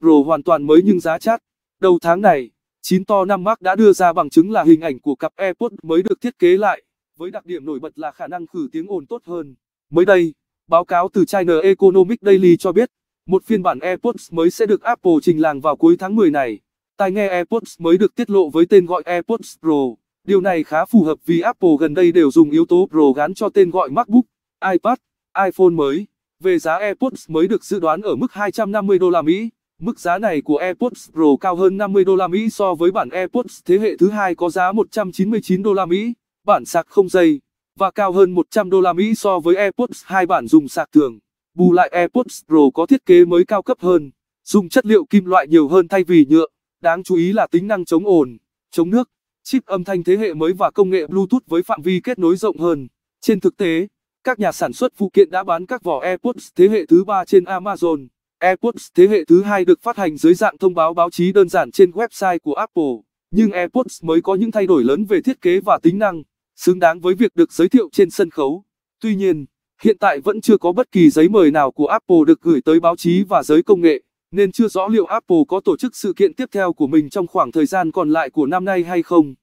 Pro hoàn toàn mới nhưng giá chát. Đầu tháng này, 9 to 5 Mark đã đưa ra bằng chứng là hình ảnh của cặp AirPods mới được thiết kế lại, với đặc điểm nổi bật là khả năng khử tiếng ồn tốt hơn. Mới đây, báo cáo từ China Economic Daily cho biết, một phiên bản AirPods mới sẽ được Apple trình làng vào cuối tháng 10 này. Tai nghe AirPods mới được tiết lộ với tên gọi AirPods Pro. Điều này khá phù hợp vì Apple gần đây đều dùng yếu tố Pro gắn cho tên gọi MacBook, iPad, iPhone mới. Về giá AirPods mới được dự đoán ở mức 250 đô la Mỹ. Mức giá này của AirPods Pro cao hơn 50 đô la Mỹ so với bản AirPods thế hệ thứ hai có giá 199 đô la Mỹ, bản sạc không dây và cao hơn 100 đô la Mỹ so với AirPods hai bản dùng sạc thường. Bù lại AirPods Pro có thiết kế mới cao cấp hơn, dùng chất liệu kim loại nhiều hơn thay vì nhựa. Đáng chú ý là tính năng chống ồn, chống nước, chip âm thanh thế hệ mới và công nghệ Bluetooth với phạm vi kết nối rộng hơn. Trên thực tế, các nhà sản xuất phụ kiện đã bán các vỏ AirPods thế hệ thứ ba trên Amazon. AirPods thế hệ thứ hai được phát hành dưới dạng thông báo báo chí đơn giản trên website của Apple, nhưng AirPods mới có những thay đổi lớn về thiết kế và tính năng, xứng đáng với việc được giới thiệu trên sân khấu. Tuy nhiên, hiện tại vẫn chưa có bất kỳ giấy mời nào của Apple được gửi tới báo chí và giới công nghệ, nên chưa rõ liệu Apple có tổ chức sự kiện tiếp theo của mình trong khoảng thời gian còn lại của năm nay hay không.